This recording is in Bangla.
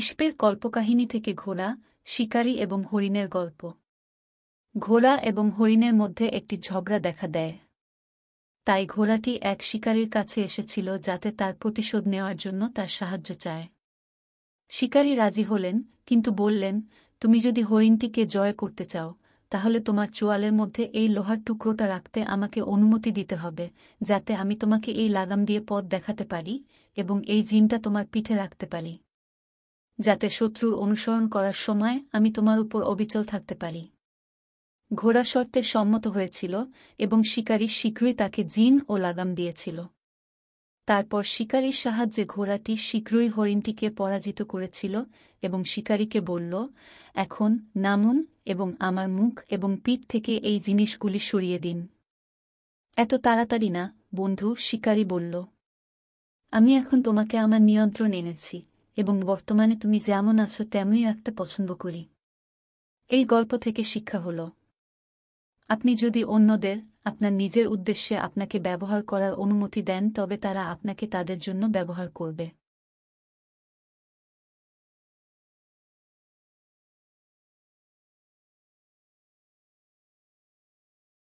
ইস্পের কল্পকাহিনী থেকে ঘোড়া শিকারী এবং হরিণের গল্প ঘোড়া এবং হরিণের মধ্যে একটি ঝগড়া দেখা দেয় তাই ঘোড়াটি এক শিকারীর কাছে এসেছিল যাতে তার প্রতিশোধ নেওয়ার জন্য তার সাহায্য চায় শিকারী রাজি হলেন কিন্তু বললেন তুমি যদি হরিণটিকে জয় করতে চাও তাহলে তোমার চোয়ালের মধ্যে এই লোহার টুকরোটা রাখতে আমাকে অনুমতি দিতে হবে যাতে আমি তোমাকে এই লাগাম দিয়ে পথ দেখাতে পারি এবং এই জিনটা তোমার পিঠে রাখতে পারি যাতে শত্রুর অনুসরণ করার সময় আমি তোমার উপর অবিচল থাকতে পারি ঘোড়া শর্তে সম্মত হয়েছিল এবং শিকারী শীঘ্রই তাকে জিন ও লাগাম দিয়েছিল তারপর শিকারীর সাহায্যে ঘোড়াটি শীঘ্রই হরিণটিকে পরাজিত করেছিল এবং শিকারীকে বলল এখন নামুন এবং আমার মুখ এবং পিঠ থেকে এই জিনিসগুলি সরিয়ে দিন এত তাড়াতাড়ি না বন্ধু শিকারী বলল আমি এখন তোমাকে আমার নিয়ন্ত্রণ এনেছি এবং বর্তমানে তুমি যেমন আছো তেমনই রাখতে পছন্দ করি এই গল্প থেকে শিক্ষা হল আপনি যদি অন্যদের আপনার নিজের উদ্দেশ্যে আপনাকে ব্যবহার করার অনুমতি দেন তবে তারা আপনাকে তাদের জন্য ব্যবহার করবে